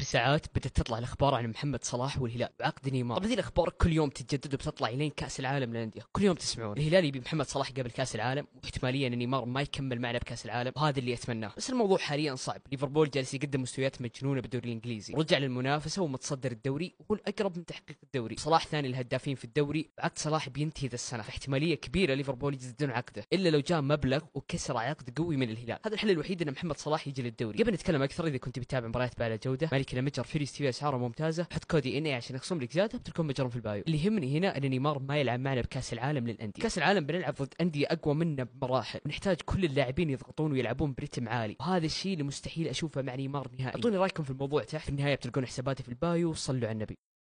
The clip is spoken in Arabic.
اخر ساعات بدات تطلع الاخبار عن محمد صلاح والهلال بعقد نيمار طب هذه الاخبار كل يوم تتجدد وبتطلع الين كاس العالم للانديه كل يوم تسمعون الهلال يبي محمد صلاح قبل كاس العالم واحتماليا ان نيمار ما يكمل معنا بكاس العالم وهذا اللي اتمناه بس الموضوع حاليا صعب ليفربول جالس يقدم مستويات مجنونه بالدوري الانجليزي رجع للمنافسه ومتصدر الدوري وهو الاقرب من تحقيق الدوري صلاح ثاني الهدافين في الدوري وعقد صلاح بينتهي ذا السنه فاحتماليه كبيره ليفربول يجددون عقده الا لو جاء مبلغ وكسر عقد قوي من الهلال هذا الحل الوحيد ان محمد صلاح يجي للدوري قبل نتكلم اكثر اذا كنت بتابع مباريات بعلى جوده مالك لك متجر فريز تي اسعاره ممتازه حط كودي ان اي عشان يخصم لك زياده بتكون مجرم في البايو اللي يهمني هنا ان نيمار ما يلعب معنا بكاس العالم للانديه كاس العالم بنلعب ضد انديه اقوى منا بمراحل نحتاج كل اللاعبين يضغطون ويلعبون برتم عالي وهذا الشيء اللي مستحيل اشوفه مع نيمار نهائي اعطوني رايكم في الموضوع تحت في النهايه بتلقون حساباتي في البايو وصلوا على النبي